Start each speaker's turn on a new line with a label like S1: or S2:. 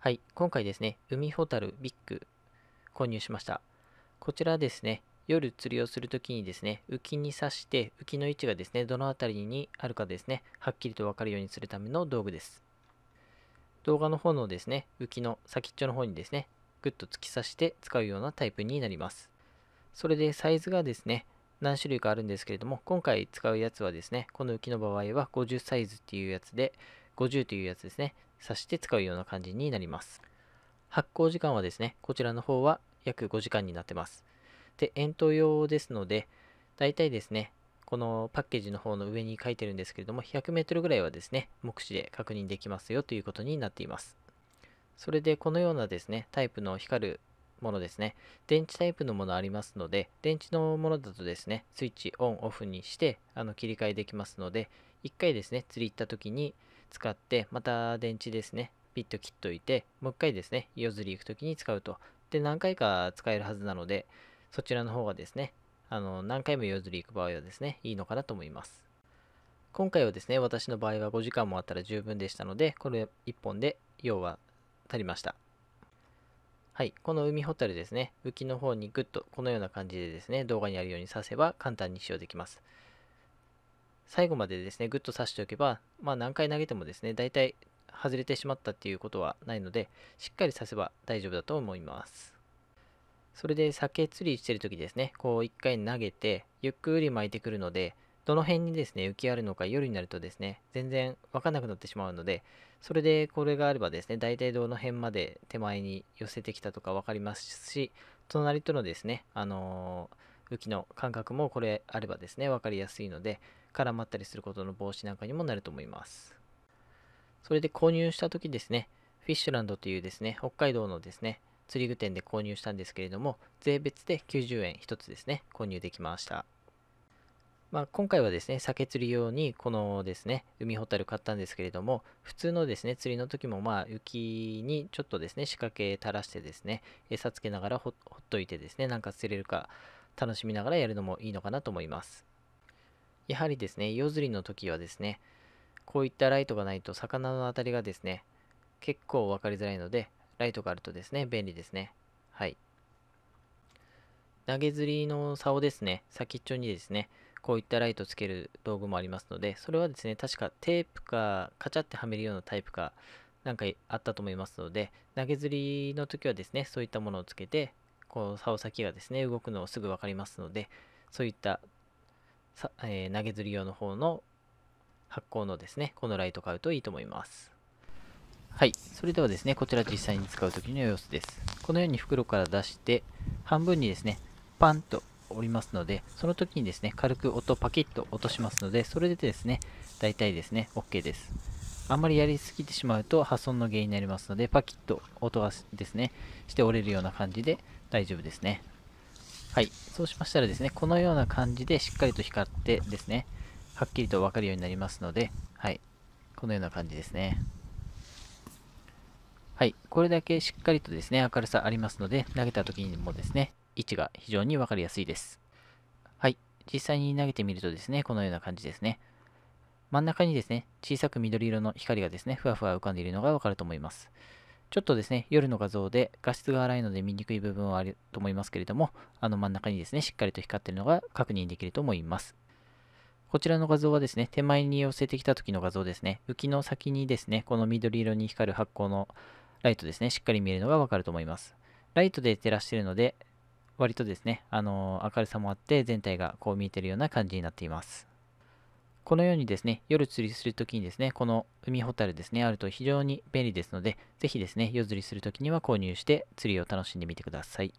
S1: はい、今回ですね、海ホタルビッグ購入しました。こちらですね、夜釣りをするときにですね、浮きに刺して浮きの位置がですね、どの辺りにあるかですね、はっきりとわかるようにするための道具です。動画の方のですね、浮きの先っちょの方にですね、グッと突き刺して使うようなタイプになります。それでサイズがですね、何種類かあるんですけれども、今回使うやつはですね、この浮きの場合は50サイズっていうやつで、50というやつですね。刺して使うような感じになります。発酵時間はですね、こちらの方は約5時間になってます。で、円筒用ですので、だいたいですね、このパッケージの方の上に書いてるんですけれども、100 m ぐらいはですね、目視で確認できますよということになっています。それで、このようなですね、タイプの光るものですね、電池タイプのものありますので、電池のものだとですね、スイッチオンオフにしてあの切り替えできますので、1回ですね、釣り行った時に使って、また電池ですね、ピッと切っといて、もう一回ですね、夜釣り行く時に使うと。で、何回か使えるはずなので、そちらの方がですね、あの、何回も夜釣り行く場合はですね、いいのかなと思います。今回はですね、私の場合は5時間もあったら十分でしたので、これ1本で要は足りました。はい、この海ホタルですね、浮きの方にグッとこのような感じでですね、動画にあるように刺せば簡単に使用できます。最後までですね、ぐっと刺しておけば、まあ、何回投げてもですね、大体外れてしまったっていうことはないので、しっかり刺せば大丈夫だと思います。それで酒釣りしてる時ですね、こう一回投げて、ゆっくり巻いてくるので、どの辺にですね、浮きあるのか夜になるとですね、全然わかんなくなってしまうので、それでこれがあればですね、大体どの辺まで手前に寄せてきたとか分かりますし、隣とのですね、あのー雪の感覚もこれあればですね分かりやすいので絡まったりすることの防止なんかにもなると思いますそれで購入した時ですねフィッシュランドというですね北海道のですね釣り具店で購入したんですけれども税別で90円1つですね購入できましたまあ、今回はですね、酒釣り用にこのですね、海ホタル買ったんですけれども、普通のですね、釣りの時もまあ、雪にちょっとですね、仕掛け垂らしてですね、餌つけながらほっといてですね、なんか釣れるか楽しみながらやるのもいいのかなと思います。やはりですね、夜釣りの時はですね、こういったライトがないと魚のあたりがですね、結構分かりづらいので、ライトがあるとですね、便利ですね。はい。投げ釣りの竿ですね、先っちょにですね、こういったライトつける道具もありますので、それはですね、確かテープか、カチャってはめるようなタイプか、なんかあったと思いますので、投げ釣りの時はですね、そういったものをつけて、こう竿先がですね動くのをすぐ分かりますのでそういったさ、えー、投げ釣り用の方の発光のですねこのライト買うといいと思いますはいそれではですねこちら実際に使う時の様子ですこのように袋から出して半分にですねパンと折りますのでその時にですね軽く音パキッと落としますのでそれでですね大体ですね OK ですあんまりやりすぎてしまうと破損の原因になりますのでパキッと音がですねして折れるような感じで大丈夫ですね。はい。そうしましたらですね、このような感じでしっかりと光ってですね、はっきりとわかるようになりますので、はい。このような感じですね。はい。これだけしっかりとですね、明るさありますので、投げた時にもですね、位置が非常にわかりやすいです。はい。実際に投げてみるとですね、このような感じですね。真ん中にですね、小さく緑色の光がですね、ふわふわ浮かんでいるのがわかると思います。ちょっとですね、夜の画像で画質が荒いので見にくい部分はあると思いますけれども、あの真ん中にですね、しっかりと光っているのが確認できると思います。こちらの画像はですね、手前に寄せてきた時の画像ですね、浮きの先にですね、この緑色に光る発光のライトですね、しっかり見えるのがわかると思います。ライトで照らしているので、割とですね、あの明るさもあって全体がこう見えてるような感じになっています。このようにですね、夜釣りするときにですね、この海ホタルですね、あると非常に便利ですので、ぜひですね、夜釣りするときには購入して釣りを楽しんでみてください。